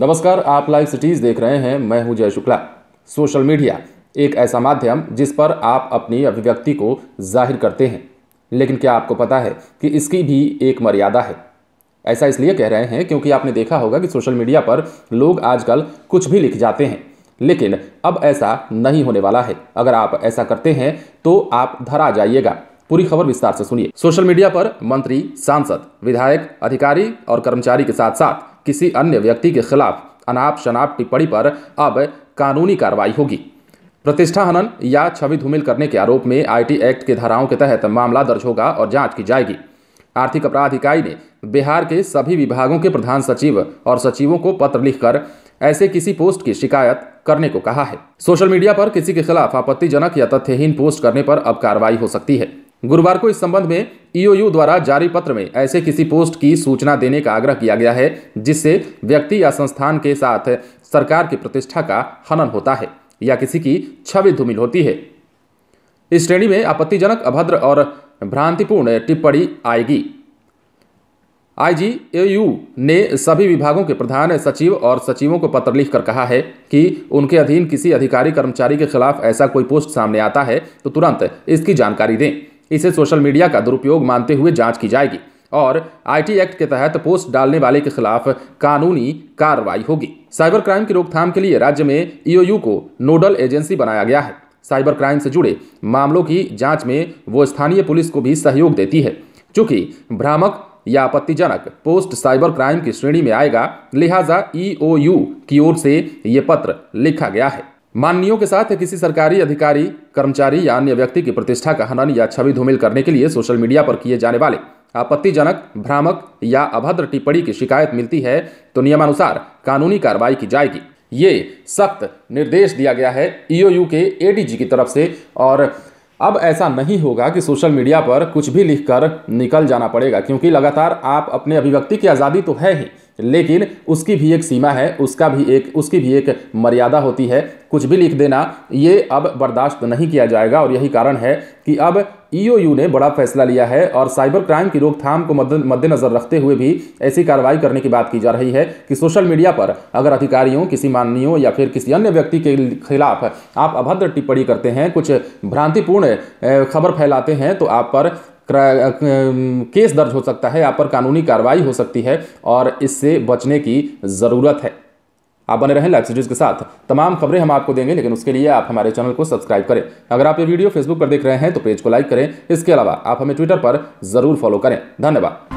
नमस्कार आप live cities देख रहे हैं मैं हूं जय शुक्ला सोशल मीडिया एक ऐसा माध्यम जिस पर आप अपनी अभिव्यक्ति को जाहिर करते हैं लेकिन क्या आपको पता है कि इसकी भी एक मर्यादा है ऐसा इसलिए कह रहे हैं क्योंकि आपने देखा होगा कि सोशल मीडिया पर लोग आजकल कुछ भी लिख जाते हैं लेकिन अब ऐसा नहीं होने वाला है अगर आप ऐसा करते हैं तो आप धरा जाइएगा पूरी खबर विस्तार से सुनिए सोशल मीडिया पर मंत्री सांसद विधायक अधिकारी और कर्मचारी के साथ साथ किसी अन्य व्यक्ति के खिलाफ अनाप शनाप टिप्पणी पर अब कानूनी कार्रवाई होगी प्रतिष्ठा हनन या छवि धूमिल करने के आरोप में आईटी एक्ट के धाराओं के तहत मामला दर्ज होगा और जांच की जाएगी आर्थिक अपराध इकाई ने बिहार के सभी विभागों के प्रधान सचिव और सचिवों को पत्र लिखकर ऐसे किसी पोस्ट की शिकायत करने को कहा है सोशल मीडिया पर किसी के खिलाफ आपत्तिजनक या तथ्यहीन पोस्ट करने पर अब कार्रवाई हो सकती है गुरुवार को इस संबंध में ईओयू e द्वारा जारी पत्र में ऐसे किसी पोस्ट की सूचना देने का आग्रह किया गया है जिससे व्यक्ति या संस्थान के साथ सरकार की प्रतिष्ठा का हनन होता है या किसी की छवि धूमिल होती है इस श्रेणी में आपत्तिजनक अभद्र और भ्रांतिपूर्ण टिप्पणी आएगी आईजी एयू ने सभी विभागों के प्रधान सचिव और सचिवों को पत्र लिखकर कहा है कि उनके अधीन किसी अधिकारी कर्मचारी के खिलाफ ऐसा कोई पोस्ट सामने आता है तो तुरंत इसकी जानकारी दें इसे सोशल मीडिया का दुरुपयोग मानते हुए जांच की जाएगी और आईटी एक्ट के तहत पोस्ट डालने वाले के खिलाफ कानूनी कार्रवाई होगी साइबर क्राइम की रोकथाम के लिए राज्य में ईओयू e को नोडल एजेंसी बनाया गया है साइबर क्राइम से जुड़े मामलों की जांच में वो स्थानीय पुलिस को भी सहयोग देती है चूंकि भ्रामक या आपत्तिजनक पोस्ट साइबर क्राइम की श्रेणी में आएगा लिहाजा ईओयू e की ओर से ये पत्र लिखा गया है माननीयों के साथ किसी सरकारी अधिकारी कर्मचारी या अन्य व्यक्ति की प्रतिष्ठा का हनन या छवि धूमिल करने के लिए सोशल मीडिया पर किए जाने वाले आपत्तिजनक भ्रामक या अभद्र टिप्पणी की शिकायत मिलती है तो नियमानुसार कानूनी कार्रवाई की जाएगी ये सख्त निर्देश दिया गया है ईओयू के एडीजी की तरफ से और अब ऐसा नहीं होगा कि सोशल मीडिया पर कुछ भी लिखकर निकल जाना पड़ेगा क्योंकि लगातार आप अपने अभिव्यक्ति की आज़ादी तो है ही लेकिन उसकी भी एक सीमा है उसका भी एक उसकी भी एक मर्यादा होती है कुछ भी लिख देना ये अब बर्दाश्त नहीं किया जाएगा और यही कारण है कि अब ईओयू e ने बड़ा फैसला लिया है और साइबर क्राइम की रोकथाम को मद्देनजर रखते हुए भी ऐसी कार्रवाई करने की बात की जा रही है कि सोशल मीडिया पर अगर अधिकारियों किसी माननीयों या फिर किसी अन्य व्यक्ति के खिलाफ आप अभद्र टिप्पणी करते हैं कुछ भ्रांतिपूर्ण खबर फैलाते हैं तो आप पर केस दर्ज हो सकता है आप पर कानूनी कार्रवाई हो सकती है और इससे बचने की ज़रूरत है आप बने रहें लाइव सीरीज़ के साथ तमाम खबरें हम आपको देंगे लेकिन उसके लिए आप हमारे चैनल को सब्सक्राइब करें अगर आप ये वीडियो फेसबुक पर देख रहे हैं तो पेज को लाइक करें इसके अलावा आप हमें ट्विटर पर ज़रूर फॉलो करें धन्यवाद